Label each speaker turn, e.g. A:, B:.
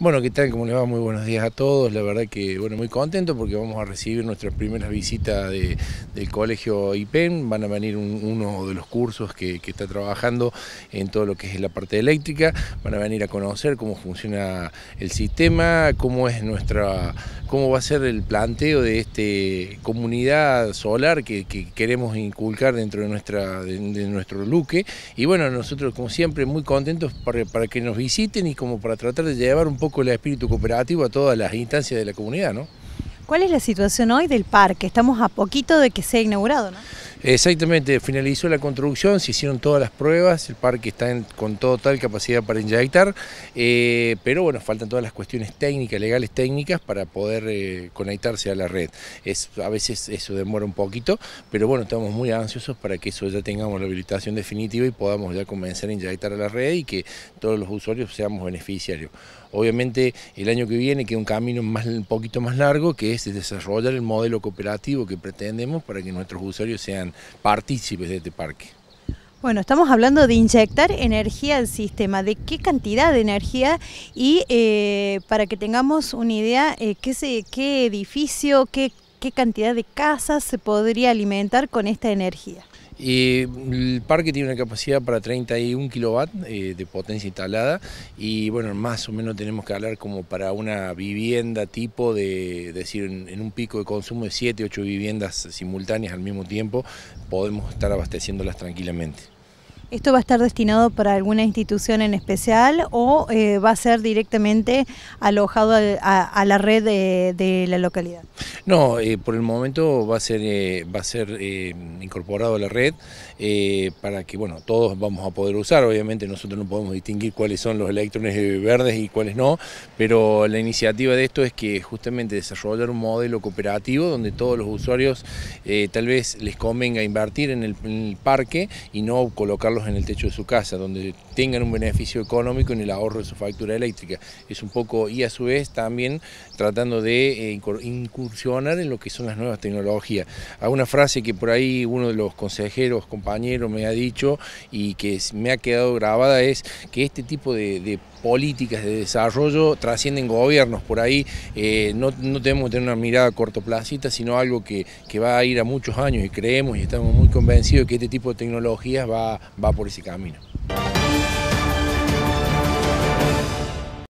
A: Bueno, ¿qué tal? ¿Cómo les va? Muy buenos días a todos. La verdad que, bueno, muy contento porque vamos a recibir nuestras primeras visitas del colegio IPEN. Van a venir uno de los cursos que, está trabajando en todo lo que es la parte eléctrica. Van a venir a conocer cómo funciona el sistema, cómo es nuestra, cómo va a ser el planteo de esta comunidad solar que, queremos inculcar dentro de, nuestra, de, nuestro luque. Y bueno, nosotros como siempre muy contentos para que nos visiten y como para tratar de llevar un poco con el espíritu cooperativo a todas las instancias de la comunidad. ¿no?
B: ¿Cuál es la situación hoy del parque? Estamos a poquito de que sea inaugurado, ¿no?
A: Exactamente, finalizó la construcción, se hicieron todas las pruebas, el parque está en, con total capacidad para inyectar, eh, pero bueno, faltan todas las cuestiones técnicas, legales técnicas para poder eh, conectarse a la red. Es, a veces eso demora un poquito, pero bueno, estamos muy ansiosos para que eso ya tengamos la habilitación definitiva y podamos ya comenzar a inyectar a la red y que todos los usuarios seamos beneficiarios. Obviamente el año que viene queda un camino más, un poquito más largo que es desarrollar el modelo cooperativo que pretendemos para que nuestros usuarios sean partícipes de este parque.
B: Bueno, estamos hablando de inyectar energía al sistema. ¿De qué cantidad de energía? Y eh, para que tengamos una idea, eh, ¿qué, edificio, qué, qué cantidad de casas se podría alimentar con esta energía?
A: Y el parque tiene una capacidad para 31 kilowatt eh, de potencia instalada y bueno, más o menos tenemos que hablar como para una vivienda tipo de, decir, en, un pico de consumo de 7, 8 viviendas simultáneas al mismo tiempo, podemos estar abasteciéndolas tranquilamente.
B: ¿Esto va a estar destinado para alguna institución en especial o eh, va a ser directamente alojado a, la red de, la localidad?
A: No, eh, por el momento va a ser, eh, va a ser incorporado a la red para que bueno todos vamos a poder usar. Obviamente nosotros no podemos distinguir cuáles son los electrones verdes y cuáles no, pero la iniciativa de esto es que justamente desarrollar un modelo cooperativo donde todos los usuarios tal vez les convenga invertir en el parque y no colocarlos en el techo de su casa, donde tengan un beneficio económico en el ahorro de su factura eléctrica. Es un poco, y a su vez también tratando de eh, incursionar en lo que son las nuevas tecnologías. Hay una frase que por ahí uno de los consejeros, compañeros me ha dicho y que me ha quedado grabada es que este tipo de, políticas de desarrollo trascienden gobiernos. Por ahí eh, no, no tenemos que tener una mirada cortoplacista, sino algo que, va a ir a muchos años y creemos y estamos muy convencidos que este tipo de tecnologías va, a va por ese camino.